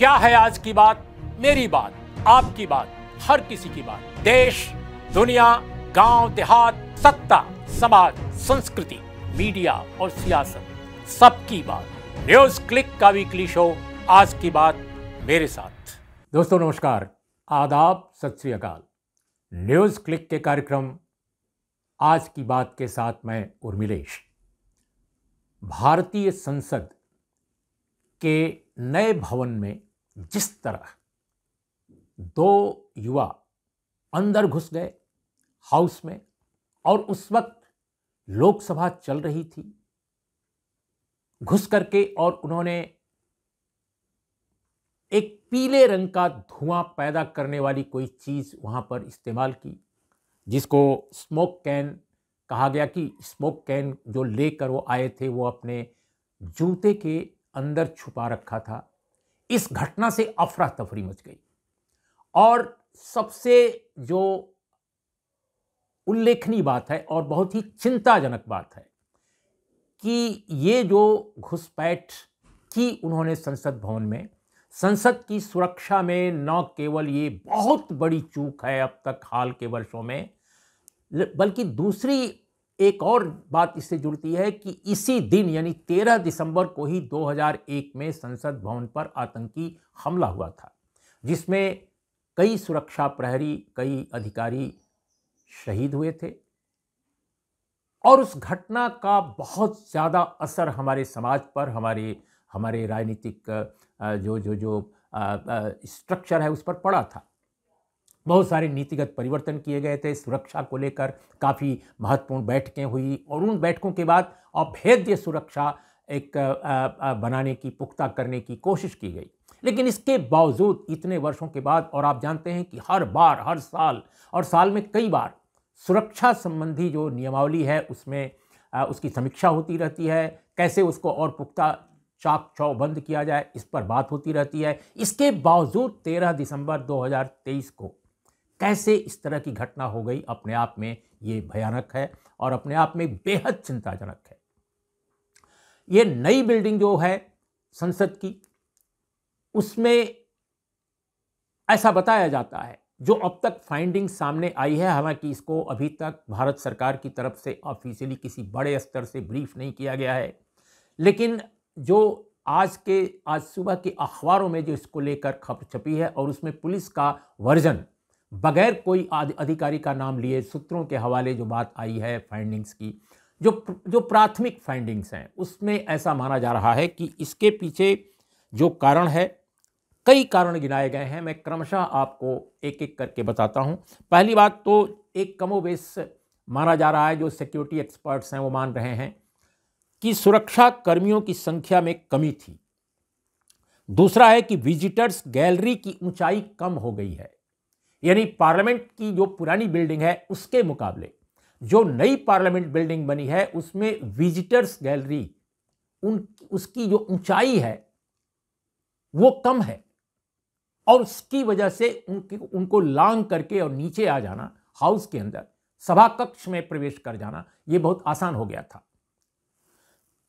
क्या है आज की बात मेरी बात आपकी बात हर किसी की बात देश दुनिया गांव देहात सत्ता समाज संस्कृति मीडिया और सियासत सबकी बात न्यूज क्लिक का वीकली शो आज की बात मेरे साथ दोस्तों नमस्कार आदाब सत श्रीकाल न्यूज क्लिक के कार्यक्रम आज की बात के साथ मैं उर्मिलेश भारतीय संसद के नए भवन में जिस तरह दो युवा अंदर घुस गए हाउस में और उस वक्त लोकसभा चल रही थी घुस करके और उन्होंने एक पीले रंग का धुआं पैदा करने वाली कोई चीज़ वहां पर इस्तेमाल की जिसको स्मोक कैन कहा गया कि स्मोक कैन जो लेकर वो आए थे वो अपने जूते के अंदर छुपा रखा था इस घटना से अफरा तफरी मच गई और सबसे जो उल्लेखनीय बात है और बहुत ही चिंताजनक बात है कि ये जो घुसपैठ की उन्होंने संसद भवन में संसद की सुरक्षा में न केवल ये बहुत बड़ी चूक है अब तक हाल के वर्षों में बल्कि दूसरी एक और बात इससे जुड़ती है कि इसी दिन यानी 13 दिसंबर को ही 2001 में संसद भवन पर आतंकी हमला हुआ था जिसमें कई सुरक्षा प्रहरी कई अधिकारी शहीद हुए थे और उस घटना का बहुत ज़्यादा असर हमारे समाज पर हमारे हमारे राजनीतिक जो जो जो स्ट्रक्चर है उस पर पड़ा था बहुत सारे नीतिगत परिवर्तन किए गए थे सुरक्षा को लेकर काफ़ी महत्वपूर्ण बैठकें हुई और उन बैठकों के बाद अभेद्य सुरक्षा एक बनाने की पुख्ता करने की कोशिश की गई लेकिन इसके बावजूद इतने वर्षों के बाद और आप जानते हैं कि हर बार हर साल और साल में कई बार सुरक्षा संबंधी जो नियमावली है उसमें उसकी समीक्षा होती रहती है कैसे उसको और पुख्ता चाक चौबंद किया जाए इस पर बात होती रहती है इसके बावजूद 13 दिसंबर 2023 को कैसे इस तरह की घटना हो गई अपने आप में ये भयानक है और अपने आप में बेहद चिंताजनक है ये नई बिल्डिंग जो है संसद की उसमें ऐसा बताया जाता है जो अब तक फाइंडिंग सामने आई है हालांकि इसको अभी तक भारत सरकार की तरफ से ऑफिशियली किसी बड़े स्तर से ब्रीफ नहीं किया गया है लेकिन जो आज के आज सुबह के अखबारों में जो इसको लेकर खबर छपी है और उसमें पुलिस का वर्जन बगैर कोई अधिकारी का नाम लिए सूत्रों के हवाले जो बात आई है फाइंडिंग्स की जो जो प्राथमिक फाइंडिंग्स हैं उसमें ऐसा माना जा रहा है कि इसके पीछे जो कारण है कई कारण गिनाए गए हैं मैं क्रमशः आपको एक एक करके बताता हूं पहली बात तो एक कमोवेश माना जा रहा है जो सिक्योरिटी एक्सपर्ट्स हैं वो मान रहे हैं कि सुरक्षा कर्मियों की संख्या में कमी थी दूसरा है कि विजिटर्स गैलरी की ऊंचाई कम हो गई है यानी पार्लियामेंट की जो पुरानी बिल्डिंग है उसके मुकाबले जो नई पार्लियामेंट बिल्डिंग बनी है उसमें विजिटर्स गैलरी उन उसकी जो ऊंचाई है वो कम है और उसकी वजह से उनके उनको लांग करके और नीचे आ जाना हाउस के अंदर सभा कक्ष में प्रवेश कर जाना ये बहुत आसान हो गया था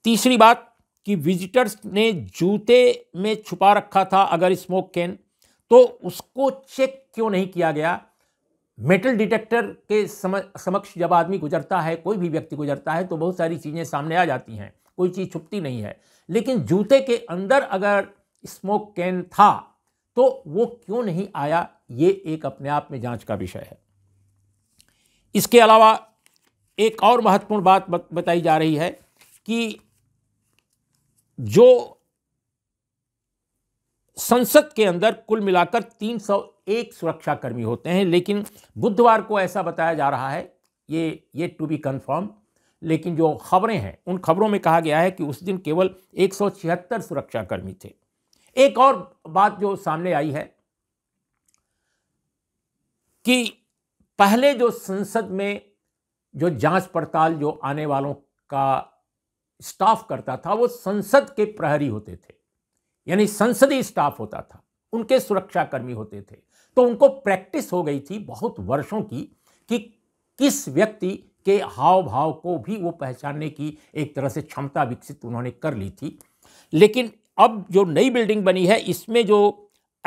तीसरी बात कि विजिटर्स ने जूते में छुपा रखा था अगर स्मोक कैन तो उसको चेक क्यों नहीं किया गया मेटल डिटेक्टर के समक्ष जब आदमी गुजरता है कोई भी व्यक्ति गुजरता है तो बहुत सारी चीज़ें सामने आ जाती हैं कोई चीज़ छुपती नहीं है लेकिन जूते के अंदर अगर स्मोक कैन था तो वो क्यों नहीं आया ये एक अपने आप में जांच का विषय है इसके अलावा एक और महत्वपूर्ण बात बताई जा रही है कि जो संसद के अंदर कुल मिलाकर 301 सुरक्षाकर्मी होते हैं लेकिन बुधवार को ऐसा बताया जा रहा है ये ये टू बी कंफर्म लेकिन जो खबरें हैं उन खबरों में कहा गया है कि उस दिन केवल एक सुरक्षाकर्मी थे एक और बात जो सामने आई है कि पहले जो संसद में जो जांच पड़ताल जो आने वालों का स्टाफ करता था वो संसद के प्रहरी होते थे यानी संसदीय स्टाफ होता था उनके सुरक्षाकर्मी होते थे तो उनको प्रैक्टिस हो गई थी बहुत वर्षों की कि किस व्यक्ति के हाव भाव को भी वो पहचानने की एक तरह से क्षमता विकसित उन्होंने कर ली थी लेकिन अब जो नई बिल्डिंग बनी है इसमें जो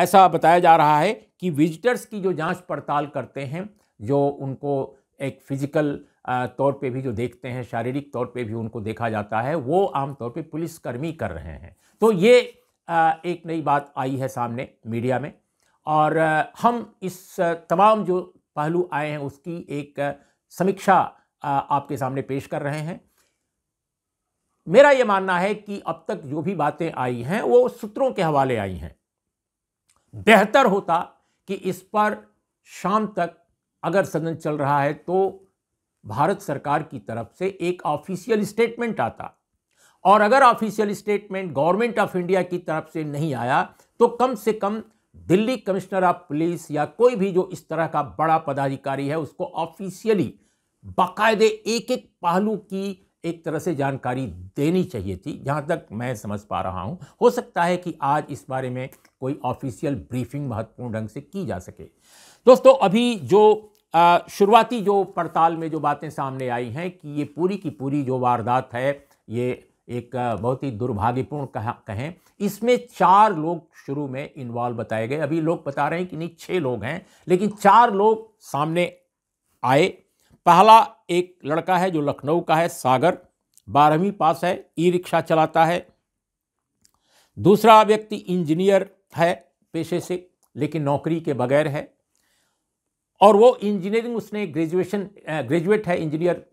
ऐसा बताया जा रहा है कि विजिटर्स की जो जांच पड़ताल करते हैं जो उनको एक फिजिकल तौर पे भी जो देखते हैं शारीरिक तौर पे भी उनको देखा जाता है वो आमतौर पे पुलिसकर्मी कर रहे हैं तो ये एक नई बात आई है सामने मीडिया में और हम इस तमाम जो पहलू आए हैं उसकी एक समीक्षा आपके सामने पेश कर रहे हैं मेरा ये मानना है कि अब तक जो भी बातें आई हैं वो सूत्रों के हवाले आई हैं बेहतर होता कि इस पर शाम तक अगर सदन चल रहा है तो भारत सरकार की तरफ से एक ऑफिशियल स्टेटमेंट आता और अगर official statement government of India की तरफ से नहीं आया तो कम से कम दिल्ली कमिश्नर ऑफ पुलिस या कोई भी जो इस तरह का बड़ा पदाधिकारी है उसको ऑफिशियली बाकायदे एक एक पहलू की एक तरह से जानकारी देनी चाहिए थी जहाँ तक मैं समझ पा रहा हूँ हो सकता है कि आज इस बारे में कोई ऑफिशियल ब्रीफिंग महत्वपूर्ण ढंग से की जा सके दोस्तों अभी जो शुरुआती जो पड़ताल में जो बातें सामने आई हैं कि ये पूरी की पूरी जो वारदात है ये एक बहुत ही दुर्भाग्यपूर्ण कहा कहें इसमें चार लोग शुरू में इन्वॉल्व बताए गए अभी लोग बता रहे हैं कि नहीं छः लोग हैं लेकिन चार लोग सामने आए पहला एक लड़का है जो लखनऊ का है सागर बारहवीं पास है ई रिक्शा चलाता है दूसरा व्यक्ति इंजीनियर है पेशे से लेकिन नौकरी के बगैर है और वो इंजीनियरिंग उसने ग्रेजुएशन ग्रेजुएट है इंजीनियर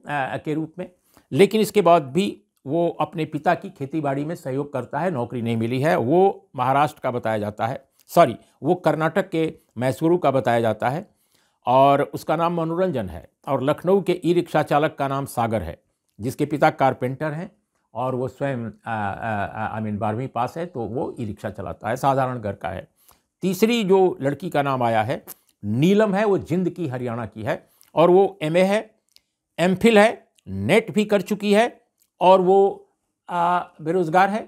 के रूप में लेकिन इसके बाद भी वो अपने पिता की खेतीबाड़ी में सहयोग करता है नौकरी नहीं मिली है वो महाराष्ट्र का बताया जाता है सॉरी वो कर्नाटक के मैसूरू का बताया जाता है और उसका नाम मनोरंजन है और लखनऊ के ई रिक्शा चालक का नाम सागर है जिसके पिता कारपेंटर हैं और वो स्वयं आई मीन बारहवीं पास है तो वो ई रिक्शा चलाता है साधारण घर का है तीसरी जो लड़की का नाम आया है नीलम है वो जिंद की हरियाणा की है और वो एम है एम है नेट भी कर चुकी है और वो बेरोज़गार है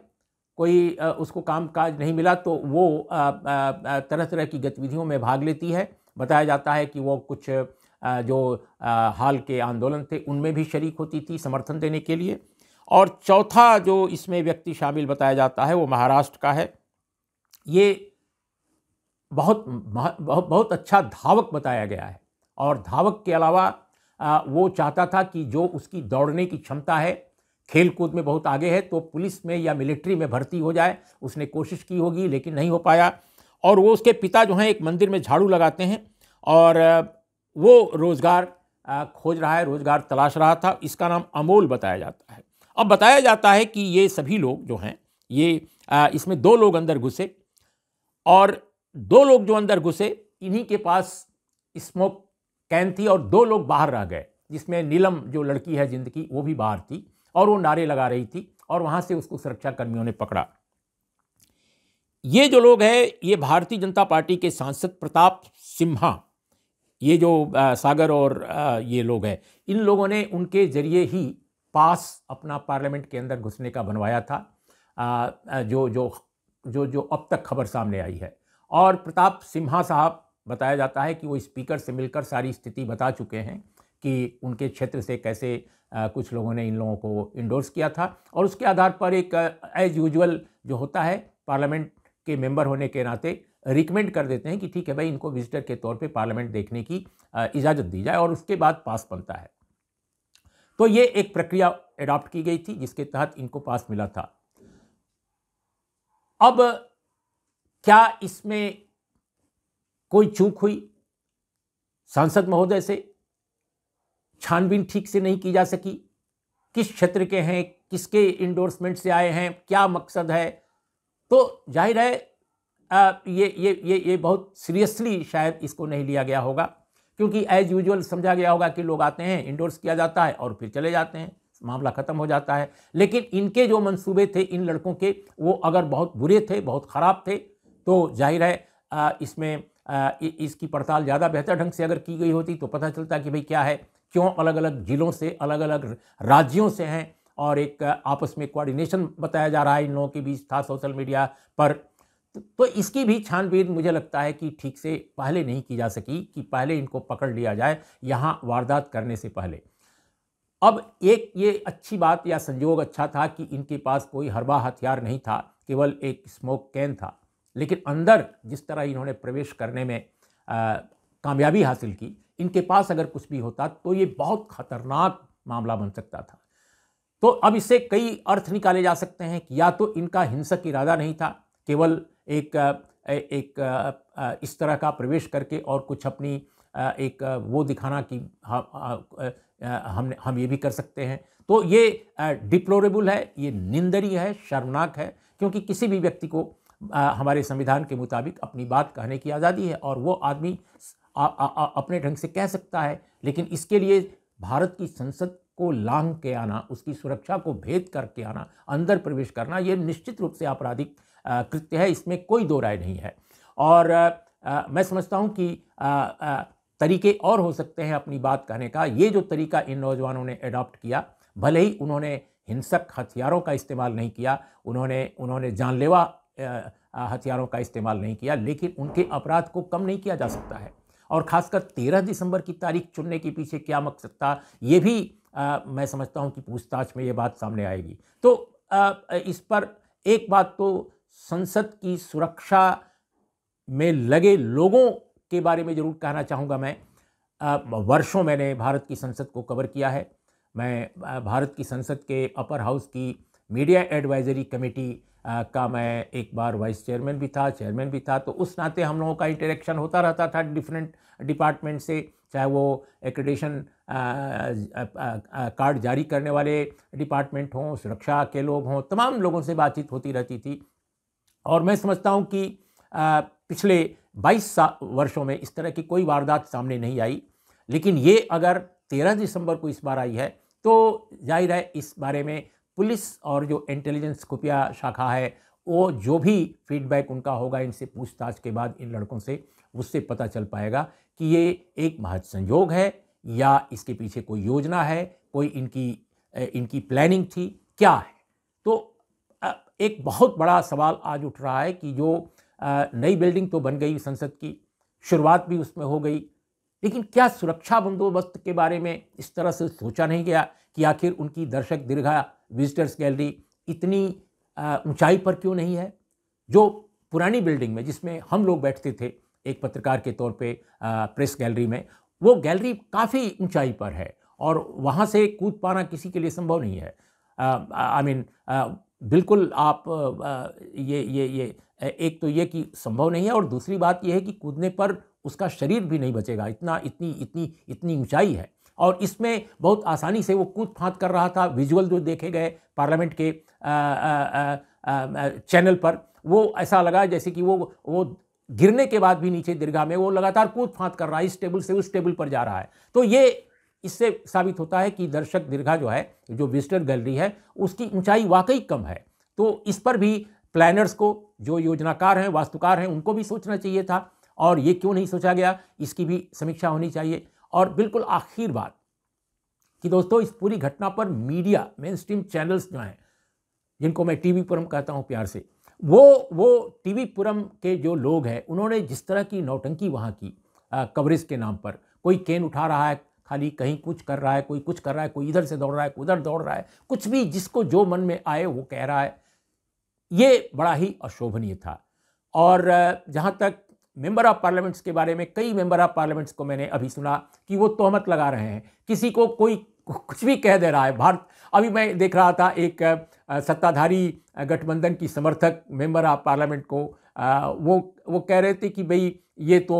कोई उसको काम काज नहीं मिला तो वो तरह तरह की गतिविधियों में भाग लेती है बताया जाता है कि वो कुछ जो हाल के आंदोलन थे उनमें भी शरीक होती थी समर्थन देने के लिए और चौथा जो इसमें व्यक्ति शामिल बताया जाता है वो महाराष्ट्र का है ये बहुत बहुत बहुत अच्छा धावक बताया गया है और धावक के अलावा वो चाहता था कि जो उसकी दौड़ने की क्षमता है खेल कूद में बहुत आगे है तो पुलिस में या मिलिट्री में भर्ती हो जाए उसने कोशिश की होगी लेकिन नहीं हो पाया और वो उसके पिता जो हैं एक मंदिर में झाड़ू लगाते हैं और वो रोज़गार खोज रहा है रोज़गार तलाश रहा था इसका नाम अमोल बताया जाता है अब बताया जाता है कि ये सभी लोग जो हैं ये इसमें दो लोग अंदर घुसे और दो लोग जो अंदर घुसे इन्हीं के पास स्मोक कैन थी और दो लोग बाहर रह गए जिसमें नीलम जो लड़की है ज़िंदगी वो भी बाहर थी और वो नारे लगा रही थी और वहां से उसको सुरक्षा कर्मियों ने पकड़ा ये जो लोग हैं ये भारतीय जनता पार्टी के सांसद प्रताप सिम्हा ये जो आ, सागर और आ, ये लोग हैं इन लोगों ने उनके जरिए ही पास अपना पार्लियामेंट के अंदर घुसने का बनवाया था आ, जो जो जो जो अब तक खबर सामने आई है और प्रताप सिम्हा साहब बताया जाता है कि वो स्पीकर से मिलकर सारी स्थिति बता चुके हैं कि उनके क्षेत्र से कैसे कुछ लोगों ने इन लोगों को इंडोर्स किया था और उसके आधार पर एक एज यूजल जो होता है पार्लियामेंट के मेंबर होने के नाते रिकमेंड कर देते हैं कि ठीक है भाई इनको विजिटर के तौर पे पार्लियामेंट देखने की इजाज़त दी जाए और उसके बाद पास बनता है तो ये एक प्रक्रिया एडॉप्ट की गई थी जिसके तहत इनको पास मिला था अब क्या इसमें कोई चूक हुई सांसद महोदय से छानबीन ठीक से नहीं की जा सकी किस क्षेत्र के हैं किसके इंडोर्समेंट से आए हैं क्या मकसद है तो जाहिर है आ, ये ये ये ये बहुत सीरियसली शायद इसको नहीं लिया गया होगा क्योंकि एज यूजुअल समझा गया होगा कि लोग आते हैं इंडोर्स किया जाता है और फिर चले जाते हैं मामला ख़त्म हो जाता है लेकिन इनके जो मंसूबे थे इन लड़कों के वो अगर बहुत बुरे थे बहुत ख़राब थे तो जाहिर है आ, इसमें आ, इसकी पड़ताल ज़्यादा बेहतर ढंग से अगर की गई होती तो पता चलता कि भाई क्या है क्यों अलग अलग ज़िलों से अलग अलग राज्यों से हैं और एक आपस में कोऑर्डिनेशन बताया जा रहा है इन लोगों के बीच था सोशल मीडिया पर तो, तो इसकी भी छानबीन मुझे लगता है कि ठीक से पहले नहीं की जा सकी कि पहले इनको पकड़ लिया जाए यहाँ वारदात करने से पहले अब एक ये अच्छी बात या संयोग अच्छा था कि इनके पास कोई हरबा हथियार नहीं था केवल एक स्मोक कैन था लेकिन अंदर जिस तरह इन्होंने प्रवेश करने में कामयाबी हासिल की इनके पास अगर कुछ भी होता तो ये बहुत खतरनाक मामला बन सकता था तो अब इससे कई अर्थ निकाले जा सकते हैं कि या तो इनका हिंसक इरादा नहीं था केवल एक एक इस तरह का प्रवेश करके और कुछ अपनी एक वो दिखाना कि हम हम ये भी कर सकते हैं तो ये डिप्लोरेबल है ये निंदनीय है शर्मनाक है क्योंकि किसी भी व्यक्ति को हमारे संविधान के मुताबिक अपनी बात कहने की आज़ादी है और वो आदमी आ, आ, अपने ढंग से कह सकता है लेकिन इसके लिए भारत की संसद को लांग के आना उसकी सुरक्षा को भेद करके आना अंदर प्रवेश करना ये निश्चित रूप से आपराधिक कृत्य है इसमें कोई दो राय नहीं है और आ, मैं समझता हूँ कि आ, आ, तरीके और हो सकते हैं अपनी बात कहने का ये जो तरीका इन नौजवानों ने अडॉप्ट किया भले ही उन्होंने हिंसक हथियारों का इस्तेमाल नहीं किया उन्होंने उन्होंने जानलेवा हथियारों का इस्तेमाल नहीं किया लेकिन उनके अपराध को कम नहीं किया जा सकता है और ख़ासकर तेरह दिसंबर की तारीख चुनने के पीछे क्या मकसद था ये भी आ, मैं समझता हूँ कि पूछताछ में ये बात सामने आएगी तो आ, इस पर एक बात तो संसद की सुरक्षा में लगे लोगों के बारे में ज़रूर कहना चाहूँगा मैं आ, वर्षों मैंने भारत की संसद को कवर किया है मैं भारत की संसद के अपर हाउस की मीडिया एडवाइजरी कमेटी का मैं एक बार वाइस चेयरमैन भी था चेयरमैन भी था तो उस नाते हम लोगों का इंटरेक्शन होता रहता था डिफरेंट डिपार्टमेंट से चाहे वो एक्रेडेशन कार्ड जारी करने वाले डिपार्टमेंट हों सुरक्षा के लोग हों तमाम लोगों से बातचीत होती रहती थी और मैं समझता हूँ कि आ, पिछले 22 वर्षों में इस तरह की कोई वारदात सामने नहीं आई लेकिन ये अगर 13 दिसंबर को इस बार आई है तो जाहिर है इस बारे में पुलिस और जो इंटेलिजेंस खुफिया शाखा है वो जो भी फीडबैक उनका होगा इनसे पूछताछ के बाद इन लड़कों से उससे पता चल पाएगा कि ये एक महज संयोग है या इसके पीछे कोई योजना है कोई इनकी इनकी प्लानिंग थी क्या है तो एक बहुत बड़ा सवाल आज उठ रहा है कि जो नई बिल्डिंग तो बन गई संसद की शुरुआत भी उसमें हो गई लेकिन क्या सुरक्षा बंदोबस्त के बारे में इस तरह से सोचा नहीं गया कि आखिर उनकी दर्शक दीर्घा विजिटर्स गैलरी इतनी ऊंचाई पर क्यों नहीं है जो पुरानी बिल्डिंग में जिसमें हम लोग बैठते थे एक पत्रकार के तौर पे आ, प्रेस गैलरी में वो गैलरी काफ़ी ऊंचाई पर है और वहाँ से कूद पाना किसी के लिए संभव नहीं है आई मीन I mean, बिल्कुल आप आ, ये ये ये एक तो ये कि संभव नहीं है और दूसरी बात ये है कि कूदने पर उसका शरीर भी नहीं बचेगा इतना इतनी इतनी इतनी ऊंचाई है और इसमें बहुत आसानी से वो कूद फाँद कर रहा था विजुअल जो देखे गए पार्लियामेंट के चैनल पर वो ऐसा लगा जैसे कि वो वो गिरने के बाद भी नीचे दीर्घा में वो लगातार कूद फाँद कर रहा है इस टेबल से उस टेबल पर जा रहा है तो ये इससे साबित होता है कि दर्शक दीर्घा जो है जो विजिटर गैलरी है उसकी ऊंचाई वाकई कम है तो इस पर भी प्लानर्स को जो योजनाकार हैं वास्तुकार हैं उनको भी सोचना चाहिए था और ये क्यों नहीं सोचा गया इसकी भी समीक्षा होनी चाहिए और बिल्कुल आखिर बात कि दोस्तों इस पूरी घटना पर मीडिया मेन स्ट्रीम चैनल्स जो हैं जिनको मैं टीवी पुरम कहता हूँ प्यार से वो वो टीवी पुरम के जो लोग हैं उन्होंने जिस तरह की नौटंकी वहाँ की कवरेज के नाम पर कोई केन उठा रहा है खाली कहीं कुछ कर रहा है कोई कुछ कर रहा है कोई इधर से दौड़ रहा है कोई उधर दौड़ रहा है कुछ भी जिसको जो मन में आए वो कह रहा है ये बड़ा ही अशोभनीय था और जहाँ तक मेंबर ऑफ पार्लियामेंट्स के बारे में कई मेंबर ऑफ पार्लियामेंट्स को मैंने अभी सुना कि वो तोहमत लगा रहे हैं किसी को कोई कुछ भी कह दे रहा है भारत अभी मैं देख रहा था एक सत्ताधारी गठबंधन की समर्थक मेंबर ऑफ पार्लियामेंट को वो वो कह रहे थे कि भाई ये तो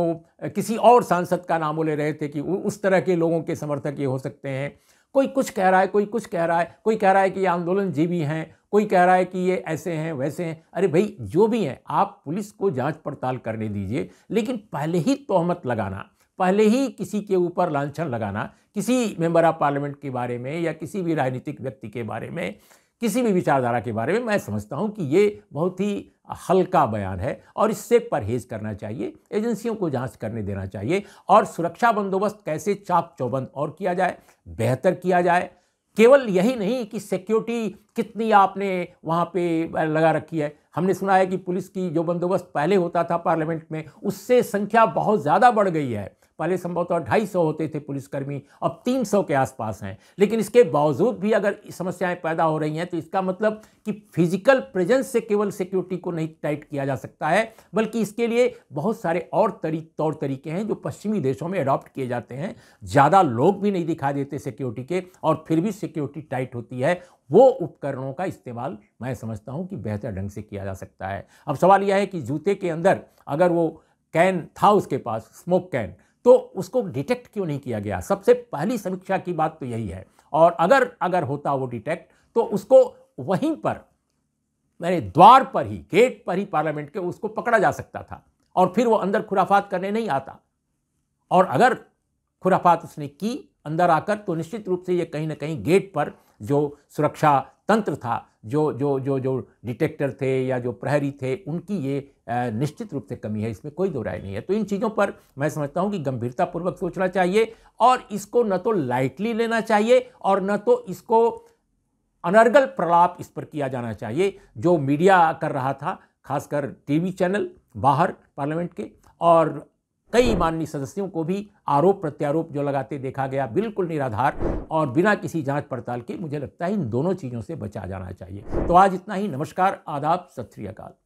किसी और सांसद का नाम ले रहे थे कि उस तरह के लोगों के समर्थक ये हो सकते हैं कोई कुछ कह रहा है कोई कुछ कह रहा है कोई कह रहा है कि ये आंदोलन जीवी हैं कोई कह रहा है कि ये ऐसे हैं वैसे हैं अरे भाई जो भी हैं आप पुलिस को जांच पड़ताल करने दीजिए लेकिन पहले ही तोहमत लगाना पहले ही किसी के ऊपर लांछन लगाना किसी मेंबर ऑफ पार्लियामेंट के बारे में या किसी भी राजनीतिक व्यक्ति के बारे में किसी भी विचारधारा के बारे में मैं समझता हूँ कि ये बहुत ही हल्का बयान है और इससे परहेज करना चाहिए एजेंसियों को जांच करने देना चाहिए और सुरक्षा बंदोबस्त कैसे चाक चौबंद और किया जाए बेहतर किया जाए केवल यही नहीं कि सिक्योरिटी कितनी आपने वहाँ पे लगा रखी है हमने सुना है कि पुलिस की जो बंदोबस्त पहले होता था पार्लियामेंट में उससे संख्या बहुत ज़्यादा बढ़ गई है पहले संभवतः तो ढाई सौ होते थे पुलिसकर्मी अब तीन सौ के आसपास हैं लेकिन इसके बावजूद भी अगर समस्याएं पैदा हो रही हैं तो इसका मतलब कि फिजिकल प्रेजेंस से केवल सिक्योरिटी को नहीं टाइट किया जा सकता है बल्कि इसके लिए बहुत सारे और तरी तौर तरीके हैं जो पश्चिमी देशों में अडॉप्ट किए जाते हैं ज़्यादा लोग भी नहीं दिखा देते सिक्योरिटी के और फिर भी सिक्योरिटी टाइट होती है वो उपकरणों का इस्तेमाल मैं समझता हूँ कि बेहतर ढंग से किया जा सकता है अब सवाल यह है कि जूते के अंदर अगर वो कैन था उसके पास स्मोक कैन तो उसको डिटेक्ट क्यों नहीं किया गया सबसे पहली समीक्षा की बात तो यही है और अगर अगर होता वो डिटेक्ट तो उसको वहीं पर मैंने द्वार पर ही गेट पर ही पार्लियामेंट के उसको पकड़ा जा सकता था और फिर वो अंदर खुराफात करने नहीं आता और अगर खुराफात उसने की अंदर आकर तो निश्चित रूप से ये कहीं ना कहीं गेट पर जो सुरक्षा तंत्र था जो जो जो जो डिटेक्टर थे या जो प्रहरी थे उनकी ये निश्चित रूप से कमी है इसमें कोई दो राय नहीं है तो इन चीज़ों पर मैं समझता हूँ कि गंभीरतापूर्वक सोचना चाहिए और इसको न तो लाइटली लेना चाहिए और न तो इसको अनर्गल प्रलाप इस पर किया जाना चाहिए जो मीडिया कर रहा था खासकर टीवी चैनल बाहर पार्लियामेंट के और कई माननीय सदस्यों को भी आरोप प्रत्यारोप जो लगाते देखा गया बिल्कुल निराधार और बिना किसी जांच पड़ताल के मुझे लगता है इन दोनों चीज़ों से बचा जाना चाहिए तो आज इतना ही नमस्कार आदाब सत श्रीकाल